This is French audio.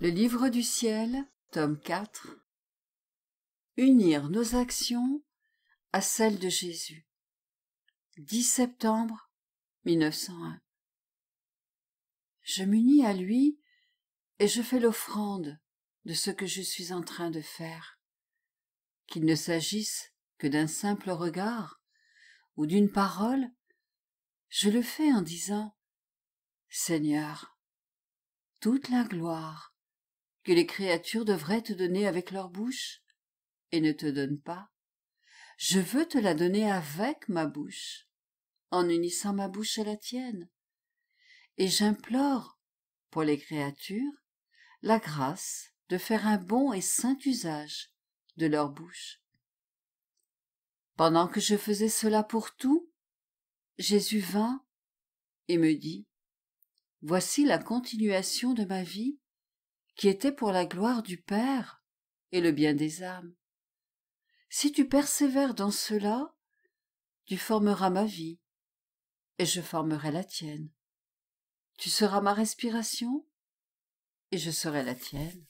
Le livre du ciel, tome 4 Unir nos actions à celles de Jésus. 10 septembre 1901. Je m'unis à lui et je fais l'offrande de ce que je suis en train de faire. Qu'il ne s'agisse que d'un simple regard ou d'une parole, je le fais en disant Seigneur, toute la gloire que les créatures devraient te donner avec leur bouche, et ne te donnent pas. Je veux te la donner avec ma bouche, en unissant ma bouche à la tienne. Et j'implore, pour les créatures, la grâce de faire un bon et saint usage de leur bouche. Pendant que je faisais cela pour tout, Jésus vint et me dit Voici la continuation de ma vie qui était pour la gloire du Père et le bien des âmes. Si tu persévères dans cela, tu formeras ma vie, et je formerai la tienne. Tu seras ma respiration, et je serai la tienne.